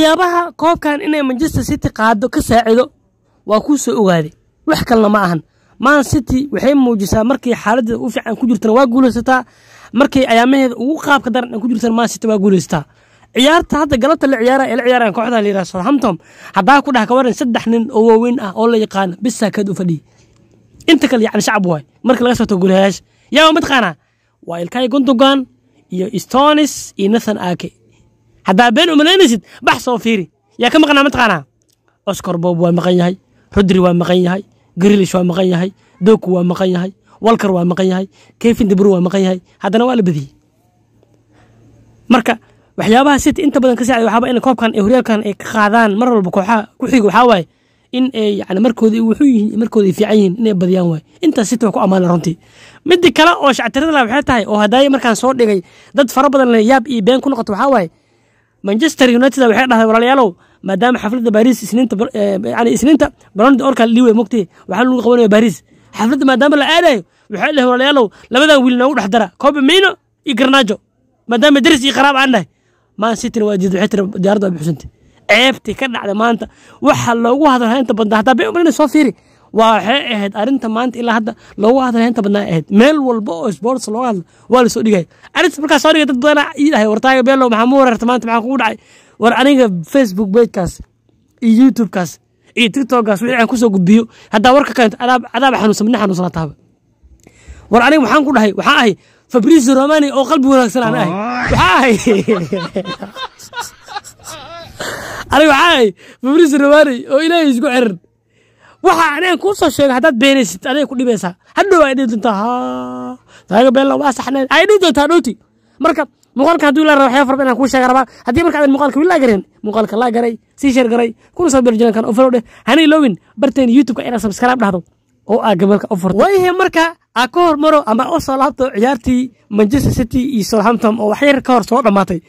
waxyaabaha koobkan inay manchester city qaado ka saacido waa kuu soo ogaade wax kalena ma ahan man city waxay muujisaa markay xaaladeeda u fiican ku jirtana waa guulaysataa markay ayaamaheeda ugu qaabka daran ku jirtana man city waa guulaysataa ciyaarta hadda galabta la ciyaara ee la ciyaaraan kooxda la yidhaha haddaa ku dhaha ka waran saddex nin oo waaweyn ah oo la yaqaano bisaa kaad u fadhiya inta kale yacni shacab waay marka laga soto guulayaasha yaa waa mataqaanaa waa ilkay gundogan iyo stonis iyo nathan ake haddaa been umalaynaysid bax soo fiiri yaa ka maqnaa mataqaanaa oscor boob waa maqan yahay rodri waa maqan yahay grilish waa maqan yahay doku waa maqan yahay walkar waa maqan yahay kefin debru waa maqan yahay haddana waa la badiyey marka waxyaabaha city inta badan ka saacday waxaaba in koobkan ee horyaalkan ay ka qaadaan mar walba kooxaha ku xiga waxaa waaye in ay yani markooda wuxuu yihiin markooda ay fiican yihiin inay badiyaan waaye intaas city waa ku ammaana runtii midda kale oo shactirada la waxay tahay oo haddaaya markaan soo dhigay dad fara badan le yaab iyo been ku noqoto waxaa waaye manchester united waxay dhahday walaalayaalow maadaama xaflada baris isniinta balonda orka liwe mogtay waxaa lagu qabanaya baris xaflada maadaama la aadayo waxay dhahay walaalayaalow labadan wiil noogu dhexdara kobe mino iyo garnaajo maadaama daris iyo qaraab aan dhahay maan cityna waa jid waxay tira diyaaradda waa buxsantay ceebtii ka dhacday maanta waxaa loogu hadalhaynta badna hataa bay umrina soo fiiri waxay ahayd arinta maanta ilaa hadda loogu hadla inta badnaa ahayd meel walba oo sports looga hadla waa lasoo dhigaya arinta markaa soo dhigay dad badan ii wartaaga beelo maxaa mu weerarta maanta maxaa kugu dhacay war aniga facebook pagekaas iyo youtubekaas iyo tiktokkaas wixii aan kusoo gudbiyo haddaa warka keento adaaba xanuunsan midna xanuunsana taaba war aniga waxaan ku dhahay waxaa ahay fabricio romani oo qalbi wanaagsan aan ahay waxaa ahay aniga waxaa ahay fabricio romani oo ilaahay isku cirir waxaa aneen kuu soo sheegay haddaad beenaysid adiga ku dhibaysaa hadhow ay dhihi doontaa ay dhihi dhowti marka muuqaalka hadduu ilaa waxyaa farba inaan kuu sheega rabaa haddii marka adan muuqaalka wili laagarin muuqaalka laagaray sii sheer garay kuna soo birjilan kan hanay lowin barteen youtube-ka inaad subscribe dhahdo oo aa gabalka ofurto wayhe marka aa ka hormaro ama u laabto ciyaartii manchester city iyo southampton oo waxyar ka hor soo dhammaatay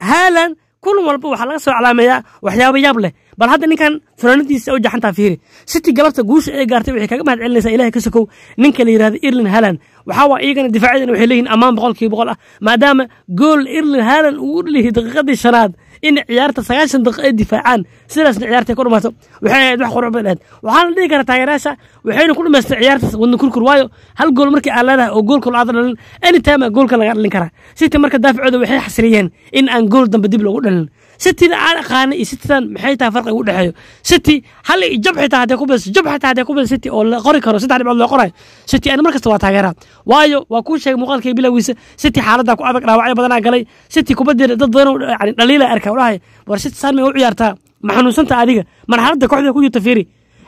haalan kulan walba waxaa laga soo calaameeyaa waxyaaba yaab leh bal hadda ninkan fanaanadiisa u jaxantaa fiiri city galabta guusha ee gaartay waxay kaga mahad celinaysaa ilahay ka sokow ninka la yirahda irlin halan waxaa waa iyagana difaacadan waxay leeyihin ammaan boqolkiiba boqol ah maadaama gool irlin halan uu dhiliyay daqiiqadii shanaad in ciyaarta sagaashan daqiiq ay difaacaan sidaasna ciyaarta ay ku dhamaato waxay ahayd wax qurux badan ahayd waxaana dhihi kara taageerayaasha waxayna ku dhamaysteen ciyaarta wadna kurkur waayo hal gool markii aad leedahay oo goolka lo aad dhalin anytime goolka laga dhalin karaa city marka daafacooda waxay xasiliyeen in aan gool dambe dib loogu dhalin sitina aan aqaana iyo sititan maxay tahay farqiga u dhexeeyo siti halla iyo jab xitaa haddee ku bilaso jab oo la qori karo saddex dhibcood loo qorayo siti ani mar kasta waa taageeraa waayo waa kuu sheegay muuqaalkay bilowgiisa siti xaaladdaa ku adag dhaawacyo badanaa galay siti kubaddeeda dad badanoo dhaliila arkaa udhahaya war siti saan may u ciyaartaa ma xanuunsanta adiga marxaladda kooxda ku jirta fiiri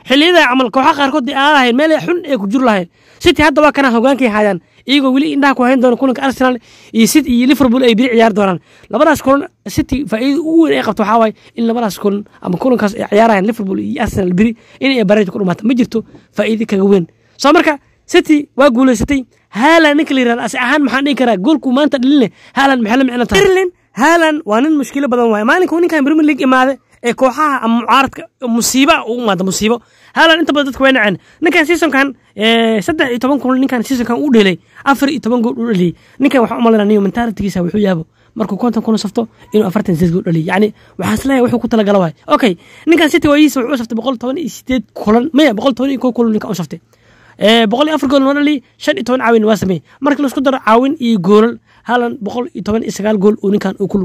xilliyadaa camal kooxa qaarkood ay aalahayn meel xun ay ku jiri lahayn siti hadda waa kana hogaankay haayaan iyagoo weli indhaha ku hayn doona kulanka arsenal iyo city iyo liverpool ay beri ciyaari doonaan labadaas kulan city faaiida ugu weyn ay qabto waxaa waaye in labadaas kulan ama kulankaas ay ciyaarayaan liverpool iyo arsenal beri in inay bareta ku dhamaata ma jirto faa'iida kaga weyn soo marka city waa guulaysatay haalan ninka la yirahda ase ahaan maxaan dhihi karaa goolku maanta dhalinle haalan maxay la micno tahay haalan waa nin mushkilo badan waaye maalinkuu ninkan premier league imaade ee kooxaha mucaaradka musiiba u maada musiibo halan inta badan dadka way naceen ninkan seasonkan saddex iyo toban kun ninkan seasonkan uu dhelay afar iyo toban gool u dheliyey ninkan waxaa u umalayna niyo mentaalitigiisa wuxuu yaabo markuu konton kuna safto inuu afartan sideed gool dhaliyo yacni waxaan isleeyahay wuxuu ku talagala waay okay ninkan city waayihiisa wuxuu saftay boqol toban iyo sideed kulan maya boqol toban iyo kow kulan ninkan u saftay Eh, boqol iyo gool nonali shan iyo toban waa sameey markii laisku daro caawin iyo goolal halan boqol iyo toban gool uu ninkan uu ku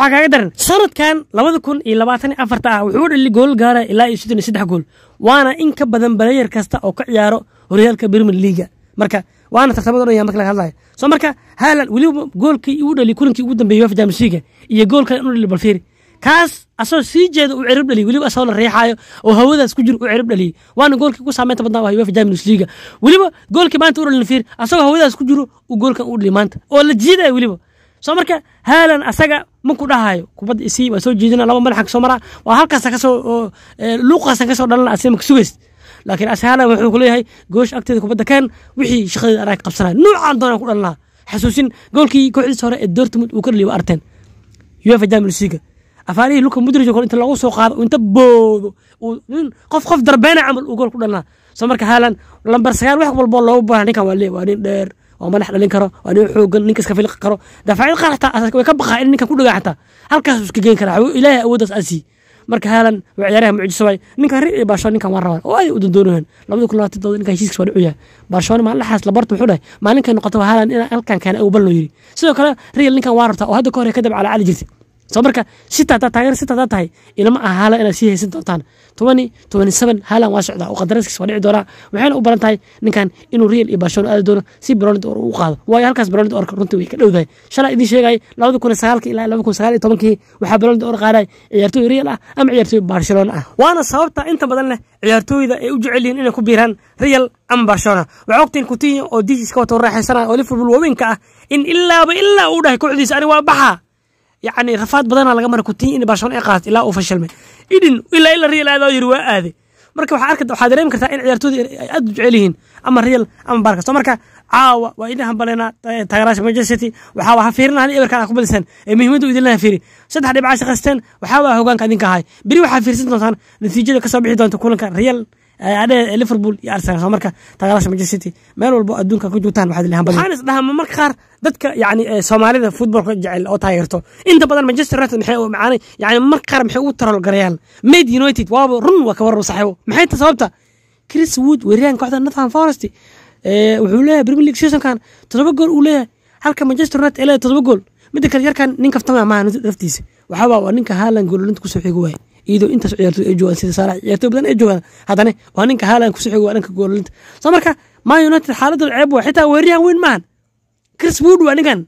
kaaga daran sanadkan labada kun iyo ah wuxuu dhali goolal gaaraya ilaa iyo siddan gool waana in ka badan balayer kasta oo ka ciyaaro horyaalka berman liiga marka waana tartamad odhanaya marka laga marka haalan weliba goolkii uu dhali kulinkii ugu dambeeyey iyo goolkan dhali balfiir kaas asagoo sii jeeda u cirib dhaliy weliba asagoo la riixaayo oo hawadaas ku jiro u cirib dhaliyey waana goolkii ku saameynta badnaa waa uefa champions league weliba goolkii maanta u dhalin fiir asagoo hawadaas ku jiro uu goolkan u dhaliy maanta oo la jiidaya weliba soo marka haalan asaga maku dhahayo kubadda isii waa soo jiidina laba madaxan kasoo maraa waa halkaasa kasoo luuqaasan kasoo dhalana asiga maka laakiin ashaalan wuxuu ku goosh agteeda kubadda keen wixii shaqadeeda anaag qabsanaya nuucaan doonaan ku dhalnaa xasuusin goolkii kooxdiisa hore ee dortmund uu ka dhaliy arteen uefa champions league afaarihii luka mudrij kole inta lagu soo qaado inta boodo qof qof darbeena camal uu gool ku dhalnaa soo marka haalan lambar sagaal wax walboo loogu baaha ninkan waa lee waa nin dheer waa madax dhalin karo waa nin xoogan ninka iska filqi karo daafacyad qaar xataa way ka baqaa in ninkan ku dhagaa xataa halkaas iska geen karaa ilaahay awooddaas aasii marka haalan waa ciyaaraha mucjiso waay ninkan rir iyo ninkan waan rabaan oo ay u labada kun labaatan dood ninkan heshiiskiis waa dhicu yahay baarshon labarta wuxuu dhahay maalinkan noqota waa haalan inaan halkan keena awbal loo yiri sidoo kale riil ninkan waan rabtaa oo hadda ka hore kadab calaa cali jirtay so marka sita hadaa taageer sita hadaa tahay ilama aha haala inaad sii haysan doontaan tobani tobani seben haalan waa socdaa oo qadaraskiis waa dhici doonaa waxayna u baran tahay ninkan inuu real iyo barcelona aadi doono si brolid or u qaado waayo halkaas brolid orka runtii way ka dhowdahay shalaa idiin sheegaya labadi kun sagaalki ilaa laba kun sagaal iyo tobankii waxaa brolid or qaaday ciyaartooy real ah ama ciyaartooy barcelona ah waana sababta inta badan leh ciyaartooyda ay u jecel yihiin inay ku biiraan real ama barcelona waxaa ogtiin kutinyo oo diishiis ka wata oo liverpool waaweynka ah in ilaaba ilaa uu dhahay kooxdiisa ani waa baxa yani rafaad badana laga mara kutiy in barcelona ay qaat ilaa uu fashilmay idin ilaa ila real aad yiri waa aaday marka waxaa arka waxaa dareemi kartaa in ciyaartooda ay aad u jecel yihiin ama real ama barca soo marka caawa waa idin hambaleenaa taageeraasha manchester city waxaa waa ha fiirinaa hadi eberkaan ku badiseen ee muhiimadda u idin la fiiri saddex dhibcaas qasteen waxaa waa hogaanka adinka ahay beri waxaa fiirsan doontaan natiijada kasoo bixi doonta kulanka real Eh, liverpool iyo arsenal marka taageerasha manchester city meel walbo adduunka ku joogtaan waxaad ilahan badan waxaan is dhahaa marka qaar dadka yacni eh, soomaalida footballka jecel oo taageerto inta badan manchester united maxay macaanay yacni marka qaar maxay ugu tarol garayaan made united waaba run waa kawarro saxiibo maxay ta sababta chris wood weeraryahan kooxda nottingham forest eh, wuxuu leeyahay premier league seasonkan todoba gool uu leeyahay halka manchester united ee leeyahay todoba gool midda kale yarkan nin kaftama maaha laftiisa waxaa waa ninka haalan goololinta kusoo xigo waaye iyadoo intaas ciyaartood ay joogaan sida saalax ciyaartoo badan ay joogaan haddane waa ninka haalan ku soxig waa dhanka goolalinta soo marka man united xaaladooda ceeb waa xitaa weeraryahan weyn maahan chris wood waa ninkan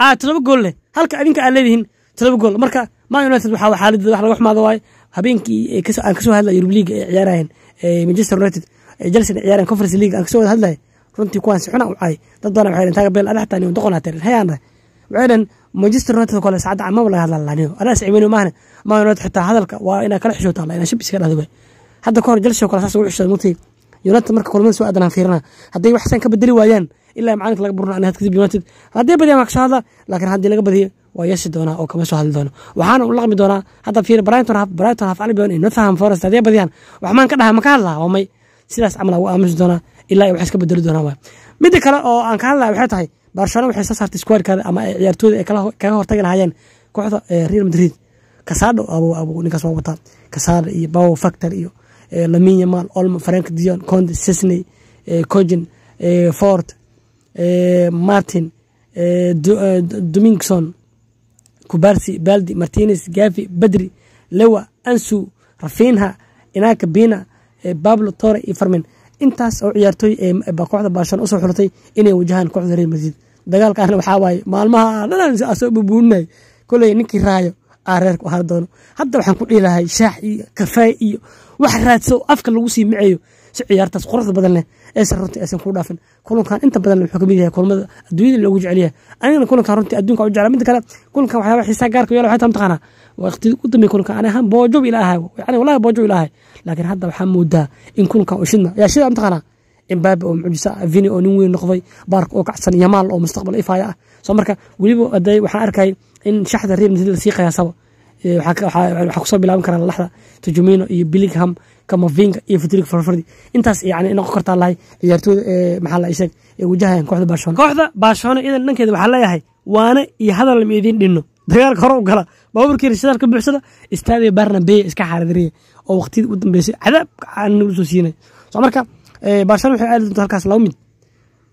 aa ah, todoba gool leh halka adinka aad leedihiin todoba gool marka man united waxaa xaaladooda wax laga xumaado waaye habeenkii aan kasoo hadlay yurub league ay ciyaarayeen manchester united jelson ay ciyaarayeen conference league aan kasoo wada hadlay runtii kuwaan si xuna u caay dad badan waxay dheen taaga beel adaxtaani doqon aa hayaan dheh waxay dheen manchester united kale saacadda amaba laga hadla laniyo adaa isciibeyn maahne man united xitaa hadalka waa inaa kala xishootaa la inaa shib iska dhahdo hadda kahor jelsio kale saas ugu xishooda mugtii united marka kulamada soo aadanaan fiirina hadday wax saan ka bedeli waayaan ilaa macalinka laga burno anaa kadib united haddii badiyaan waa ka hadla laakiin haddii laga badiyo waa yeesi doonaa oo kama soo hadli doono waxaana u laqmi doonaa hadda fiir brighton haf brighton haf albion iyo northam forest haddii badiyaan wax maan ka dhaha ma ka hadlaa waa may sidaas camal ugu aamusi doonaa ilaa ay wax iska bedeli doonaa waay midda kale oo aan ka hadlaya waxay tahay barcelona waxay soo saartay squaadkaada ama ciyaartooda ay kaga hortagi lahaayeen kooxda eh, real madrid kasaadho ninkaas waa wataa kasaadho iyo bow factor iyo eh, lamin yamal olmo frank dion conde sisney eh, cogin ford martin domingson kubarsi baldi martinez gavi badri lewa ansu rafinha inaka bina pablo tore iyo farmin intaas oo ciyaartooy ee kooxda baashan usoo xultay inay wajahaan kooxda reer madrid dagaalkaana waxaa waaye maalmaha dhan asoo bubuuninay koley ninkii raayo aa reerku ahaan doono hadda waxaan ku dhihi shaax iyo kafaaye iyo wax raadso afka lagu sii maceeyo si ciyaartaas quruxda badan leh aysan runtii aysan ku dhaafin kulankan inta badan wuxuu kamid yahay kulamada adduunyada loogu jecelyahay anigana kulankan runtii adduunka u jecla midda kale kulankan waxyaaba xiisaa gaarka yeela waxay taa mataqaanaa waa waqtidii ugu dambeeyay kulankan ani ahaan boojow ila yani wallahi boojow ila laakiin hadda waxaa moodaa in kulankan uu shidna yaa shida mataqaanaa imbabe oo mucjisa vini oo nin weyn noqday baark oo kacsan yamaal oo mustaqbal ifaya ah soo marka weliba hadday waxaan arkay in shaxda reer madrid la sii qiyaasaba Eh, waxaa kusoo bilaaban karaan laxda tujumino iyo biligham kamavinga iyo futrig farfardi intaas yani inoqon kartaa lahay ciyaartooyda ee eh, maxaa la sheeg ee eh, wajahayan kooxda baashoone kooxda baashoone idan dhankeeda waxaa leeyahay waane iyo hadal lama idiin dhinno dagaalka hore u gala baabuurkiina shidaal ka buuxsada istaadio barnabeya iska xaaradiriya oo waqtiyada u dambeysay cadaab caanina usoo siinay so marka baashoone waxay aadi doontaa halkaas laba mid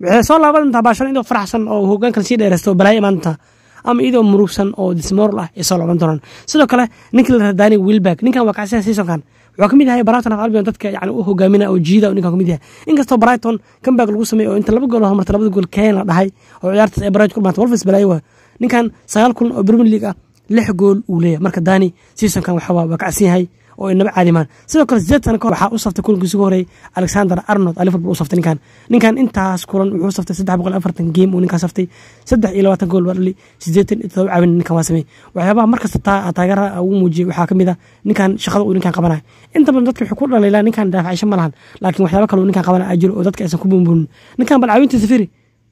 waxay soo laaban doontaa baashoone inoo faraxsan oo hogaankan sii dheereysta oo balaayo imaan doontaa ama iyadoo murugsan oo dismoral ah isoo looban doonaan sidoo kale ninkii la dani wilberg ninkan waa kacsiya seasonkan wuxuu kamid yahay brighton of albion dadka yani u hogaamina oo jiida ninkan kamid yahay inkastoo brighton comeback lagu sameeyey oo inta laba gool horumartay ah labada gool keen la dhahay oo ciyaartaas ay brighton ku dhamaatay wolfs balaayo ninkan sagaal kulan oo premier league ah lix gool uu leeyahay marka dani seasonkan waxa waa kacsan yahay oo inaba caadimaan sidoo kale sideetan waxaa u saftay kulankiis ugu horey alexander arnold liverpool u saftay ninkan ninkan intaas kulan wuxuu saftay saddex boqol afartan game uu ninkaa saftay saddex iyo labaatan gool baa sideetan iyo todoba caawin ninkan waa sameey waxyaabaha markasta taa ugu muujiyay waxaa ka mid a ah ninkan shaqada uu ninkan qabanayo inta badan dadka wuxuu ku dhaliilaa ninkan daafacisho ma lahan laakiin waxyaaba kale uu ninkan qabanaa jiro oo dadka aysan ku buunbuunin ninkan bal caawintiisa firi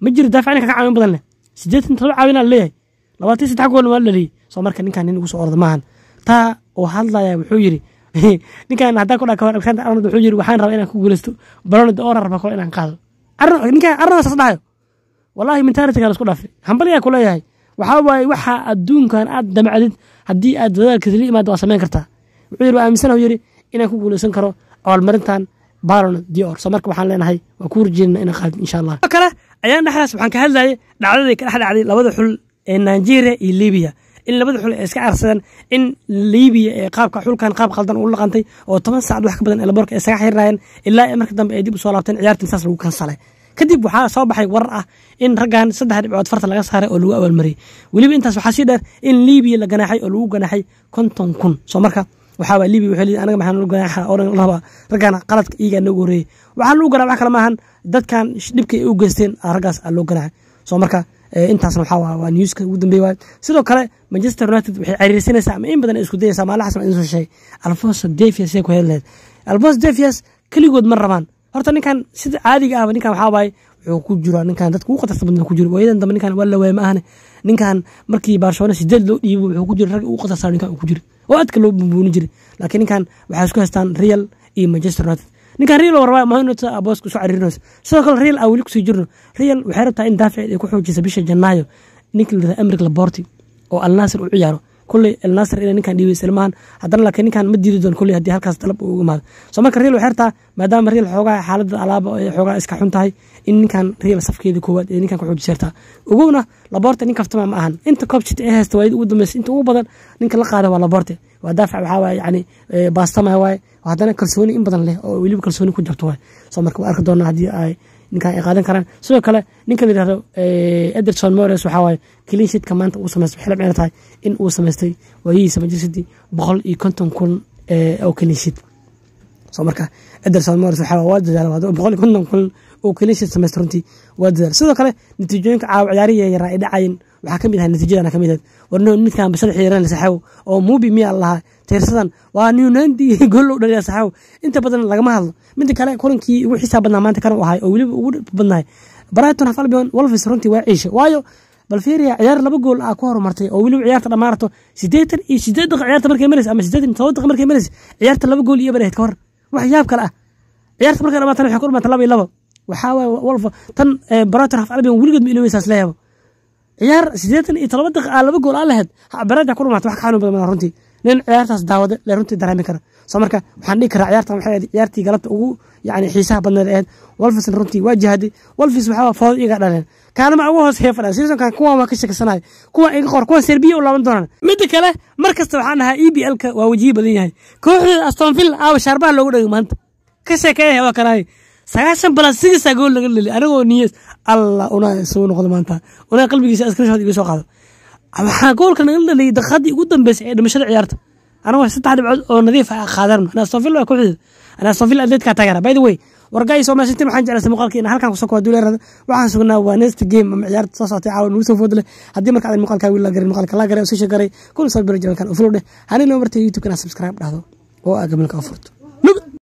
ma jiro daafacin ka caawin badan leh sideetan todoba caawinaa leeyahay labaatan saddex goolna waa dhaliyey soo marka ninkan nin ugu soo orda maahan taa oo hadlaya wuxuu yidhi ninkan haddaa kudhaa kahor alexander arnold wuxuu yiri waxaan rabaa inaan ku guuleysto baloni de oran rabaa kole inaan qaado ninkaan arnold saas dhahayo wallaahi mentalitygan isku dhaafi hambaliyaa ku leeyahay waxaa waaye waxa adduunkan aad damacdid haddii aad dadaalkiis la imaada waa samayn kartaa wuxuu yiri waa aaminsanahu yiri inaan ku guuleysan karo abaalmarintan balon dior so marka waxaan leenahay waa ku warjeedna inaan qaadid insha allah kale ayaan dhexdaas waxaan ka hadlayay dhacdadii ka dhex dhacday labada xul ee nigeria iyo libiya in labada xul ay iska carsadaan in libiya ee qaabka xulkan qaab khaldan uu laqantay oo toban saacad wax ka badan eelaboorka ay saga xirnaayeen ilaa marka dambe ay dib u soo laabteen ciyaartiin saas lagu kansalay kadib waxaa soo baxay warar ah in raggan saddex dhibcood farta laga saaray oo lagu abaalmariyey weliba intaas waxaa sii dheer in libiya la ganaaxay oo lagu ganaaxay konton kun soo marka waxaaba libiya waxay leeyihin anaga maxaan ganaaxa oran laba raggaana qaladka iyagaa noogu horreeyey waxaa lagu ganaa wax kale maahan dadkan dhibka ay u geysteen ah raggaas aa loo ganaaxay soo marka Eh, intaasna waxaa waa newska ugu dambeey waay sidoo kale manchester united waxay cariirsanaysaa ama in badan isku dayaysaa maala xasan idinsoo sheegay alfonso davias ee ku hedleed alfonso davias keligood ma rabaan horta ninkan sida caadiga ahba ninkan waxaa waaye wuxuu ku jiraa ninkan dadka ugu qatarta badna ku jiro waayadan dambe ninkan waa laweema ahne ninkan markii barcelona sideed loo dhiibo wuxuu ku jira ragga ugu qatarsaa ninkan uu ku jiro oo adka loo bumbuuni jiray laakiin ninkan waxaa isku haystaan real iyo manchester united ninkaan riil warba mahanta boos kusoo cariirinayso sidoo kale riil a weli kusii jirno riil waxay rabtaa in daafic ay ku xoojisa bisha janaayo ninka layirahda amrik laborti oo alnaasir u ciyaaro kolley alnaasir ina ninkan dhiibaysa maahan haddana laakiin ninkan ma diidi doon kolley haddii halkaas dalab uu imaado soo marka riil waxay rabtaa maadaama riil xoogaa xaaladda alaaba ay xoogaa iska xun tahay in ninkan riil safkeeda koowaad ee ninkan ku xoojisa rabtaa ogowna laborte nin kaftama ma ahan inta koobjita ee haysta waayada ugu dambeysa inta ugu badan ninka la qaada waa laborte waa daafic waxaa waaye yacni eh, baastama waaye haddana kalsooni in badan leh oo weliba kalsooni ku jirto so marka waa arki doona haddii ay ninkan ay qaadan karaan sidoo kale ninka la yihahdo eh, ederson mores waxawaaye cleanshidka maanta uu samaystay waxay la micno tahay in uu samaystay waayihiisa manchester boqol iyo konton kun oo cleanshid so marka ederson mores waxaa waa dadaal boqol iyo konton kun oo cleanshid samaystay runtii waa dadaal sidoo kale natiijooyinka caawa ciyaarihi yaraa ay dhacayin waxaa ka mid ahay natiijadana ka mid ahayd warno midkaan saddex yaran saaxow oo muubi miyaa lahaa tiirsadan waa newlandi goollow dhaliya saxaaw inta badan lagama hadlo midda kale kulankii ugu xiisaa badnaa maanta kan ahay oo weliba ugu badnahay brighton half albion runtii waa ciisha waayo balferia ciyaar laba gool ah ku horumartay oo weliba ciyaarta dhammaanato siddeetan iyo siddeed daqiiq ciyaarta markay maraysa ama siddeetan toban daqiiq markay maraysa ciyaarta laba gool iyo baraheyd ka hor wax yaab kale ah ciyaarta markay dhamaatan waxay ku dhamaata laba iyo laba waxaa waaye wolf tan eh, brighton half albion weligeed ma iloway saas leeyaba ciyaar siddeetan iyo todoba daqiiq ah laba gool ah laheyd brighton ku dhamaata wax ka xanuun badan runtii nin ciyaartaas daawada le runtii dareemi kara so marka waxaan dhigi karaa ciyaartan waxay ahayd ciyaartii galabta ugu yacni xiisaha badneed ahayd walfisna runtii waa jihaday walfis waxaa foodo iga dhaleen kaanama ugu hoos heefadhan seasonkan kuwan waa ka sheegsanahay kuwan iga qor kuwan serbiya u laaban doonaan midda kale mar kasta waxaan ahaa e b l-ka waa wajihi badan yahay kooxda astonville aawa ah, shaarbaha loogu dhego maanta ka sheekeeyahay waa kanahay sagaashan balan sidiisaa gool laga dheli anigoo niyees allah unaa suu noqdo maanta unaa qalbigiisa askrishod iga soo qaado waxaa goolka naga dhaliyay daqadii ugu dambeysay ee dhimashada ciyaarta anago saddex dhibcood oo nadiif ah qaadan nastonville waa ku xidid nastonville atletka taageera by the way wargaayiso mashintin waxaan jeclaysay muuqaalka inaan halkan kusoo koodu leerada waxaan sugnaa waa next game ama ciyaarta soo socotay caawa nagu soo food leh haddii marka adan muuqaalkaa wiil la garin muuqaalka la garay oo sii sheegaray kun soo biro jabankan u fulo dheh hanilo marta youtube subscribe dhahdo oo aa gabalka u furto